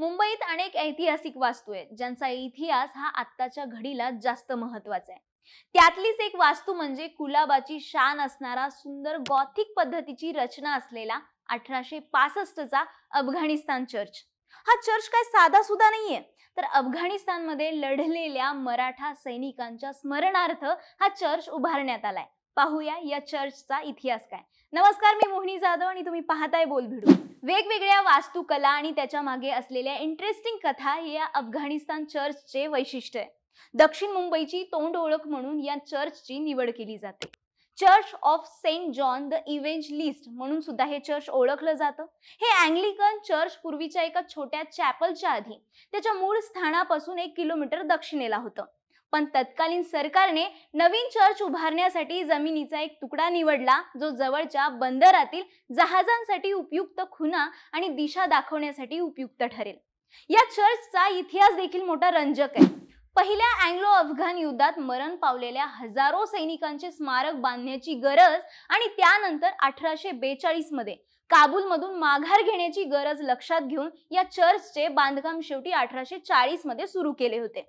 मुंबईत अनेक ऐतिहासिक वास्तू आहेत ज्यांचा इतिहास हा आत्ताच्या घडीला जास्त महत्वाचा आहे त्यातलीच एक वास्तू म्हणजे कुलाबाची शान असणारा सुंदर गॉथिक पद्धतीची रचना असलेला अठराशे पासष्टचा अफगाणिस्तान चर्च हा चर्च काय साधा सुद्धा नाहीये तर अफगाणिस्तानमध्ये लढलेल्या मराठा सैनिकांच्या स्मरणार्थ हा चर्च उभारण्यात आलाय पाहूया या चर्चचा इतिहास काय नमस्कार मी मोहिनी जाधव आणि तुम्ही पाहताय बोल भिडू वेगवेगळ्या वास्तुकला आणि त्याच्या मागे असलेल्या इंटरेस्टिंग कथा हे या अफगाणिस्तान चर्चचे वैशिष्ट्य आहे दक्षिण मुंबईची तोंड ओळख म्हणून या चर्चची निवड केली जाते church of Saint John the evangelist म्हणून सुद्धा हे चर्च ओळखलं जातं हे अँग्लिकन चर्च पूर्वीच्या एका छोट्या चॅपलच्या आधी त्याच्या मूळ स्थानापासून एक किलोमीटर दक्षिणेला होतं पण तत्कालीन सरकारने नवीन चर्च उभारण्यासाठी जमिनीचा एक तुकडा निवडला जो जवळच्या बंदरातील जहाजांसाठी उपयुक्त खुना आणि दिशा दाखवण्यासाठी उपयुक्त ठरेल या चर्चचा इतिहास देखील मोठा रंजक आहे पहिल्या अँग्लो अफगाण युद्धात मरण पावलेल्या हजारो सैनिकांचे स्मारक बांधण्याची गरज आणि त्यानंतर अठराशे बेचाळीस मध्ये मधून माघार घेण्याची गरज लक्षात घेऊन या चर्चचे बांधकाम शेवटी अठराशे चाळीस मध्ये सुरू केले होते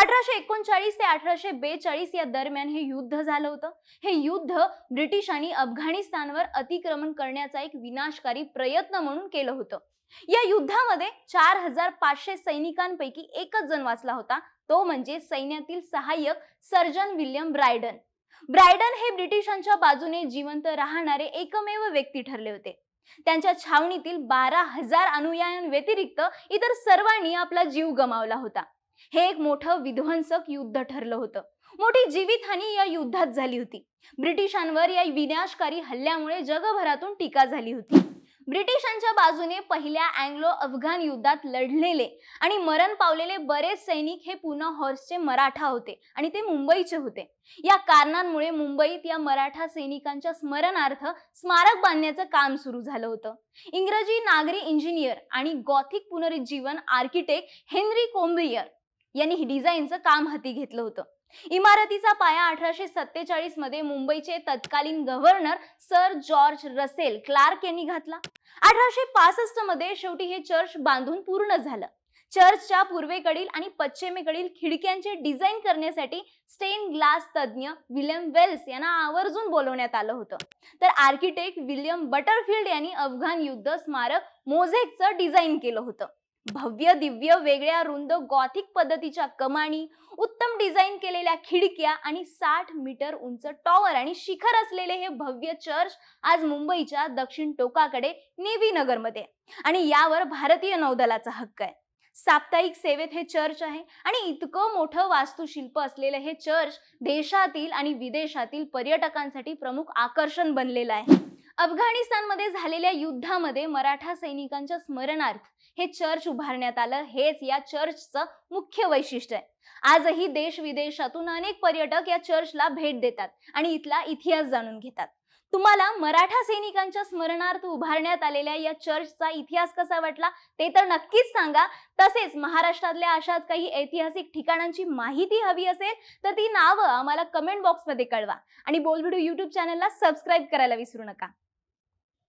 अठराशे एकोणचाळीस ते अठराशे बेचाळीस या दरम्यान हे युद्ध झालं होतं हे युद्ध ब्रिटिशांनी अफगाणिस्तानवर अतिक्रमण करण्याचा एक विनाशकारी प्रयत्न म्हणून केलं होतं या युद्धामध्ये चार हजार पाचशे सैनिकांपैकी एकच जण वाचला होता तो म्हणजे सैन्यातील सहाय्यक सर्जन विल्यम ब्रायडन ब्रायडन हे ब्रिटिशांच्या बाजूने जिवंत राहणारे एकमेव व्यक्ती ठरले होते त्यांच्या छावणीतील बारा हजार अनुयायांव्यतिरिक्त इतर सर्वांनी आपला जीव गमावला होता हे एक मोठं विध्वंसक युद्ध ठरलं होतं मोठी जीवितहानी या युद्धात झाली होती ब्रिटिशांवर या विनाशकारी हल्ल्यामुळे जगभरातून टीका झाली होती ब्रिटिशांच्या बाजूने पहिल्या अँग्लो अफगाण युद्धात लढलेले आणि मरण पावलेले बरेच सैनिक हे पुन्हा हॉर्सचे मराठा होते आणि ते मुंबईचे होते या कारणांमुळे मुंबईत या मराठा सैनिकांच्या स्मरणार्थ स्मारक बांधण्याचं काम सुरू झालं होतं इंग्रजी नागरी इंजिनियर आणि गॉथिक पुनरुज्जीवन आर्किटेक्ट हेनरी कोंब्रियर यांनी डिझाईनचं काम हाती घेतलं होतं इमारतीचा पाया अठराशे सत्तेचाळीस मध्ये मुंबईचे तत्कालीन governor sir George Russell Clerk यांनी घातला अठराशे पासष्ट मध्ये शेवटी हे चर्च बांधून पूर्ण झालं चर्चच्या पूर्वेकडील आणि पश्चिमेकडील खिडक्यांचे डिझाईन करण्यासाठी स्टेन ग्लास तज्ज्ञ विल्यम वेल्स यांना आवर्जून बोलवण्यात आलं होतं तर आर्किटेक्ट विल्यम बटरफिल्ड यांनी अफगाण युद्ध स्मारक मोझेकचं डिझाईन केलं होतं भव्य दिव्य वेगळ्या रुंद गॉथिक पद्धतीच्या कमानी उत्तम डिझाईन केलेल्या खिडक्या आणि साठ मीटर उंच टॉवर आणि शिखर असलेले हे भव्य चर्च आज मुंबईच्या दक्षिण टोकाकडे नेवी नगरमध्ये आणि यावर भारतीय नौदलाचा हक्क आहे साप्ताहिक सेवेत हे चर्च आहे आणि इतकं मोठं वास्तुशिल्प असलेलं हे चर्च देशातील आणि विदेशातील पर्यटकांसाठी प्रमुख आकर्षण बनलेलं आहे अफगाणिस्तानमध्ये झालेल्या युद्धामध्ये मराठा सैनिकांच्या स्मरणार्थ हे चर्च उभारण्यात आलं हेच या चर्चचं मुख्य वैशिष्ट्य आहे आजही देश विदेशातून अनेक पर्यटक या चर्चला भेट देतात आणि इथला इतिहास जाणून घेतात तुम्हाला मराठा सैनिकांच्या स्मरणार्थ उभारण्यात आलेल्या या चर्चचा इतिहास कसा वाटला ते तर नक्कीच सांगा तसेच महाराष्ट्रातल्या अशाच काही ऐतिहासिक ठिकाणांची माहिती हवी असेल तर ती नावं आम्हाला कमेंट बॉक्समध्ये कळवा आणि बोलविडू यूट्यूब चॅनलला सबस्क्राईब करायला विसरू नका